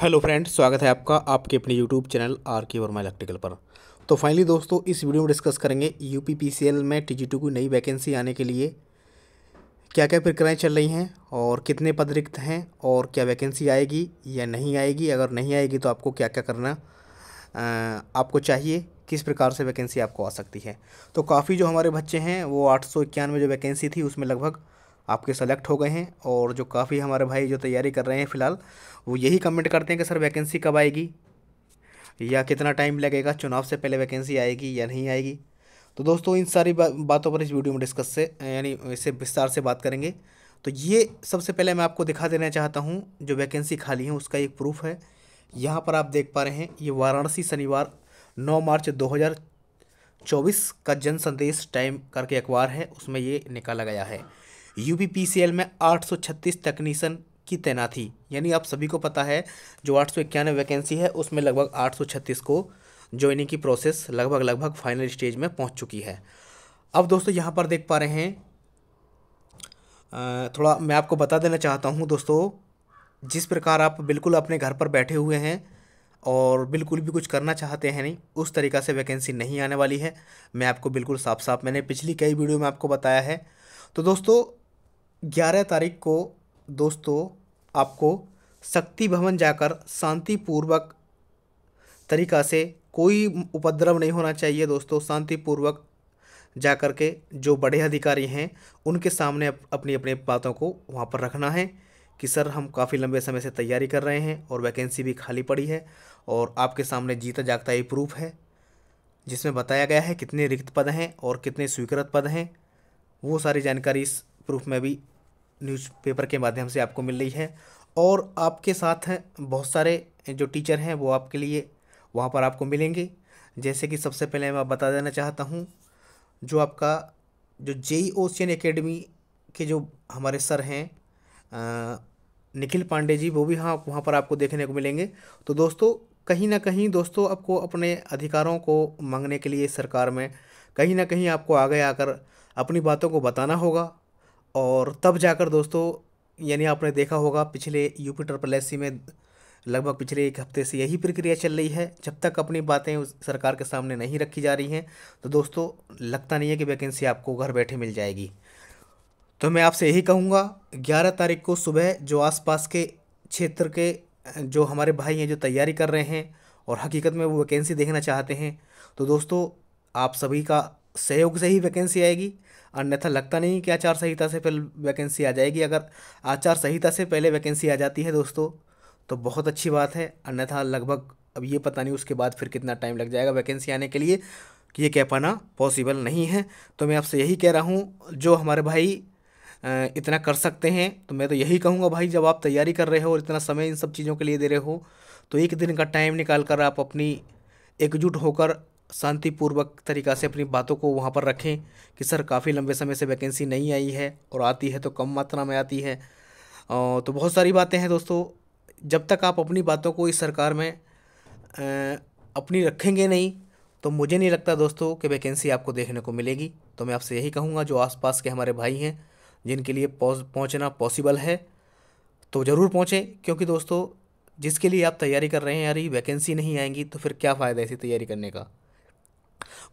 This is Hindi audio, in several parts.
हेलो फ्रेंड्स स्वागत है आपका आपके अपने यूट्यूब चैनल आर के वर्मा इलेक्ट्रिकल पर तो फाइनली दोस्तों इस वीडियो में डिस्कस करेंगे यू में टी जी की नई वैकेंसी आने के लिए क्या क्या प्रक्रियाएँ चल रही हैं और कितने पद रिक्त हैं और क्या वैकेंसी आएगी या नहीं आएगी अगर नहीं आएगी तो आपको क्या क्या करना आपको चाहिए किस प्रकार से वैकेंसी आपको आ सकती है तो काफ़ी जो हमारे बच्चे हैं वो आठ जो वैकेंसी थी उसमें लगभग आपके सेलेक्ट हो गए हैं और जो काफ़ी हमारे भाई जो तैयारी कर रहे हैं फ़िलहाल वो यही कमेंट करते हैं कि सर वैकेंसी कब आएगी या कितना टाइम लगेगा चुनाव से पहले वैकेंसी आएगी या नहीं आएगी तो दोस्तों इन सारी बा, बातों पर इस वीडियो में डिस्कस से यानी इससे विस्तार से बात करेंगे तो ये सबसे पहले मैं आपको दिखा देना चाहता हूँ जो वैकेंसी खाली है उसका एक प्रूफ है यहाँ पर आप देख पा रहे हैं ये वाराणसी शनिवार नौ मार्च दो हज़ार चौबीस का जन संदेश टाइम करके अखबार है उसमें ये निकाला गया है एल में 836 तकनीसन की तैनाती यानी आप सभी को पता है जो आठ वैकेंसी है उसमें लगभग 836 को ज्वाइनिंग की प्रोसेस लगभग लगभग फाइनल स्टेज में पहुंच चुकी है अब दोस्तों यहाँ पर देख पा रहे हैं थोड़ा मैं आपको बता देना चाहता हूँ दोस्तों जिस प्रकार आप बिल्कुल अपने घर पर बैठे हुए हैं और बिल्कुल भी कुछ करना चाहते हैं नहीं उस तरीक़ा से वैकेंसी नहीं आने वाली है मैं आपको बिल्कुल साफ साफ मैंने पिछली कई वीडियो में आपको बताया है तो दोस्तों ग्यारह तारीख को दोस्तों आपको शक्ति भवन जाकर शांतिपूर्वक तरीका से कोई उपद्रव नहीं होना चाहिए दोस्तों शांतिपूर्वक जा कर के जो बड़े अधिकारी हैं उनके सामने अपनी अपनी बातों को वहाँ पर रखना है कि सर हम काफ़ी लंबे समय से तैयारी कर रहे हैं और वैकेंसी भी खाली पड़ी है और आपके सामने जीता जागता ये प्रूफ है जिसमें बताया गया है कितने रिक्त पद हैं और कितने स्वीकृत पद हैं वो सारी जानकारी इस प्रूफ में भी न्यूज़पेपर के माध्यम से आपको मिल रही है और आपके साथ हैं बहुत सारे जो टीचर हैं वो आपके लिए वहाँ पर आपको मिलेंगे जैसे कि सबसे पहले मैं बता देना चाहता हूँ जो आपका जो जेई ओशियन एकेडमी के जो हमारे सर हैं निखिल पांडे जी वो भी हाँ वहाँ पर आपको देखने को मिलेंगे तो दोस्तों कहीं ना कहीं दोस्तों आपको अपने अधिकारों को मांगने के लिए सरकार में कहीं ना कहीं आपको आगे आकर अपनी बातों को बताना होगा और तब जाकर दोस्तों यानी आपने देखा होगा पिछले यूपी ट्रपलेसी में लगभग पिछले एक हफ्ते से यही प्रक्रिया चल रही है जब तक अपनी बातें सरकार के सामने नहीं रखी जा रही हैं तो दोस्तों लगता नहीं है कि वैकेंसी आपको घर बैठे मिल जाएगी तो मैं आपसे यही कहूँगा ग्यारह तारीख को सुबह जो आसपास के क्षेत्र के जो हमारे भाई हैं जो तैयारी कर रहे हैं और हकीकत में वो वैकेंसी देखना चाहते हैं तो दोस्तों आप सभी का सहयोग से ही वैकेंसी आएगी अन्यथा लगता नहीं कि आचार संहिता से पहले वैकेंसी आ जाएगी अगर आचार संहिता से पहले वैकेंसी आ जाती है दोस्तों तो बहुत अच्छी बात है अन्यथा लगभग अब ये पता नहीं उसके बाद फिर कितना टाइम लग जाएगा वैकेंसी आने के लिए ये कह पाना पॉसिबल नहीं है तो मैं आपसे यही कह रहा हूँ जो हमारे भाई इतना कर सकते हैं तो मैं तो यही कहूँगा भाई जब आप तैयारी कर रहे हो और इतना समय इन सब चीज़ों के लिए दे रहे हो तो एक दिन का टाइम निकाल कर आप अपनी एकजुट होकर शांतिपूर्वक तरीक़ा से अपनी बातों को वहाँ पर रखें कि सर काफ़ी लंबे समय से वैकेंसी नहीं आई है और आती है तो कम मात्रा में आती है तो बहुत सारी बातें हैं दोस्तों जब तक आप अपनी बातों को इस सरकार में अपनी रखेंगे नहीं तो मुझे नहीं लगता दोस्तों कि वैकेंसी आपको देखने को मिलेगी तो मैं आपसे यही कहूँगा जो आसपास के हमारे भाई हैं जिनके लिए पहुँचना पॉसिबल है तो ज़रूर पहुँचें क्योंकि दोस्तों जिसके लिए आप तैयारी कर रहे हैं यार ये वैकेंसी नहीं आएंगी तो फिर क्या फ़ायदा ऐसी तैयारी करने का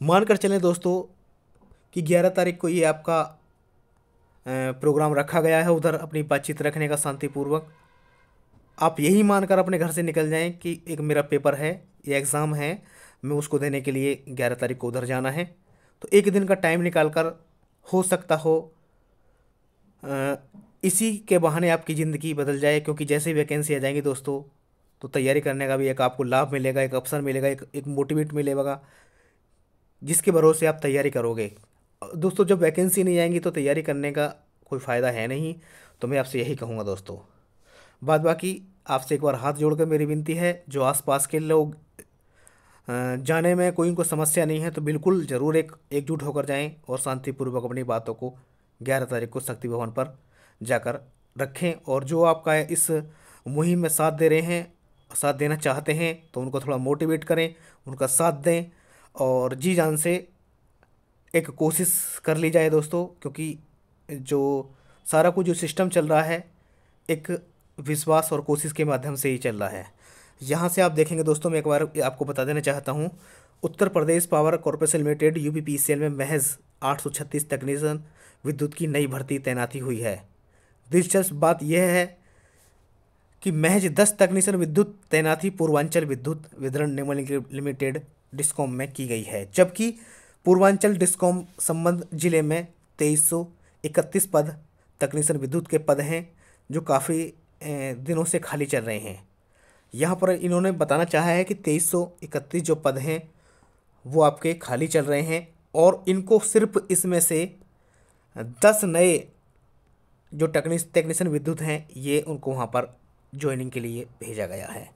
मान कर चलें दोस्तों कि ग्यारह तारीख को ये आपका प्रोग्राम रखा गया है उधर अपनी बातचीत रखने का शांतिपूर्वक आप यही मानकर अपने घर से निकल जाएं कि एक मेरा पेपर है या एग्ज़ाम है मैं उसको देने के लिए ग्यारह तारीख को उधर जाना है तो एक दिन का टाइम निकाल कर हो सकता हो इसी के बहाने आपकी ज़िंदगी बदल जाए क्योंकि जैसे ही वैकेंसी आ जाएंगी दोस्तों तो तैयारी करने का भी एक आपको लाभ मिलेगा एक अवसर मिलेगा एक एक मोटिवेट मिलेगा जिसके भरोसे आप तैयारी करोगे दोस्तों जब वैकेंसी नहीं आएंगी तो तैयारी करने का कोई फ़ायदा है नहीं तो मैं आपसे यही कहूँगा दोस्तों बाद बाकी आपसे एक बार हाथ जोड़कर मेरी विनती है जो आसपास के लोग जाने में कोई उनको समस्या नहीं है तो बिल्कुल ज़रूर एक एकजुट होकर जाएं और शांतिपूर्वक अपनी बातों को ग्यारह तारीख को शक्ति भवन पर जाकर रखें और जो आपका इस मुहिम में साथ दे रहे हैं साथ देना चाहते हैं तो उनको थोड़ा मोटिवेट करें उनका साथ दें और जी जान से एक कोशिश कर ली जाए दोस्तों क्योंकि जो सारा कुछ जो सिस्टम चल रहा है एक विश्वास और कोशिश के माध्यम से ही चल रहा है यहाँ से आप देखेंगे दोस्तों मैं एक बार आपको बता देना चाहता हूँ Uttar Pradesh Power Corporation Limited U P में महज आठ तकनीशियन विद्युत की नई भर्ती तैनाती हुई है दिलचस्प बात यह है कि महज दस तकनीशियन विद्युत तैनाती पूर्वांचल विद्युत वितरण निगम लिमिटेड डिस्कॉम में की गई है जबकि पूर्वांचल डिस्कॉम संबंध जिले में तेईस सौ इकतीस पद तकनीसन विद्युत के पद हैं जो काफ़ी दिनों से खाली चल रहे हैं यहाँ पर इन्होंने बताना चाहा है कि तेईस सौ इकतीस जो पद हैं वो आपके खाली चल रहे हैं और इनको सिर्फ इसमें से दस नए जो टेक्नी टेक्नीशियन विद्युत हैं ये उनको वहाँ पर ज्वाइनिंग के लिए भेजा गया है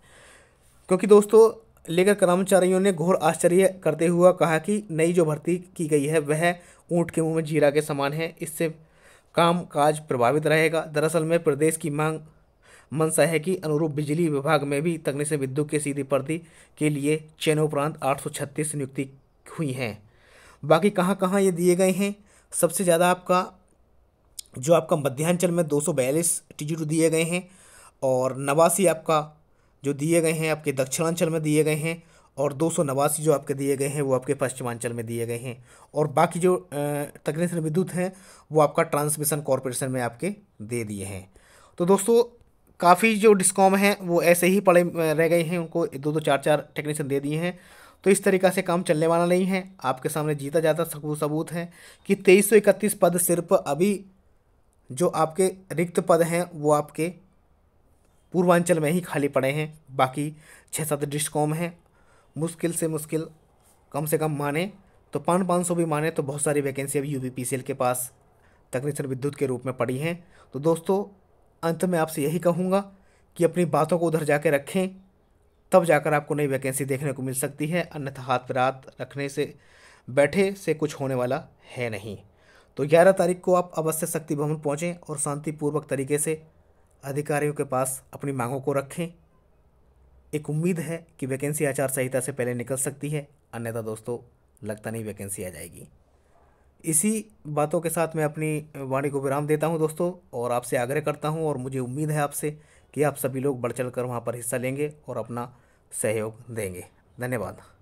क्योंकि दोस्तों लेकर कर्मचारियों ने घोर आश्चर्य करते हुए कहा कि नई जो भर्ती की गई है वह ऊँट के मुँह में जीरा के समान है इससे काम काज प्रभावित रहेगा दरअसल में प्रदेश की मांग मनसा है कि अनुरूप बिजली विभाग में भी से विद्युत के सीधी भर्ती के लिए चयनोपरांत आठ नियुक्ति हुई हैं बाकी कहाँ कहाँ ये दिए गए हैं सबसे ज़्यादा आपका जो आपका मध्यांचल में दो सौ दिए गए हैं और नवासी आपका जो दिए गए हैं आपके दक्षिणांचल में दिए गए हैं और दो सौ नवासी जो आपके दिए गए हैं वो आपके पश्चिमांचल में दिए गए हैं और बाकी जो तकनीशन विद्युत हैं वो आपका ट्रांसमिशन कॉरपोरेशन में आपके दे दिए हैं तो दोस्तों काफ़ी जो डिस्कॉम हैं वो ऐसे ही पड़े रह गए हैं उनको दो दो चार चार टेक्नीशियन दे दिए हैं तो इस तरीका से काम चलने वाला नहीं है आपके सामने जीता जाता सबूत सबूत है कि तेईस पद सिर्फ अभी जो आपके रिक्त पद हैं वो आपके पूर्वांचल में ही खाली पड़े हैं बाकी छः सात डिस्कॉम हैं मुश्किल से मुश्किल कम से कम माने तो पाँच पाँच सौ भी माने तो बहुत सारी वैकेंसी अभी यू के पास तकनीशियन विद्युत के रूप में पड़ी हैं तो दोस्तों अंत में आपसे यही कहूँगा कि अपनी बातों को उधर जा रखें तब जाकर आपको नई वैकेंसी देखने को मिल सकती है अन्यथा हाथ पर हाथ रखने से बैठे से कुछ होने वाला है नहीं तो ग्यारह तारीख को आप अवश्य शक्ति भवन पहुँचें और शांतिपूर्वक तरीके से अधिकारियों के पास अपनी मांगों को रखें एक उम्मीद है कि वैकेंसी आचार संहिता से पहले निकल सकती है अन्यथा दोस्तों लगता नहीं वैकेंसी आ जाएगी इसी बातों के साथ मैं अपनी वाणी को विराम देता हूं दोस्तों और आपसे आग्रह करता हूं और मुझे उम्मीद है आपसे कि आप सभी लोग बढ़ चढ़ कर वहाँ पर हिस्सा लेंगे और अपना सहयोग देंगे धन्यवाद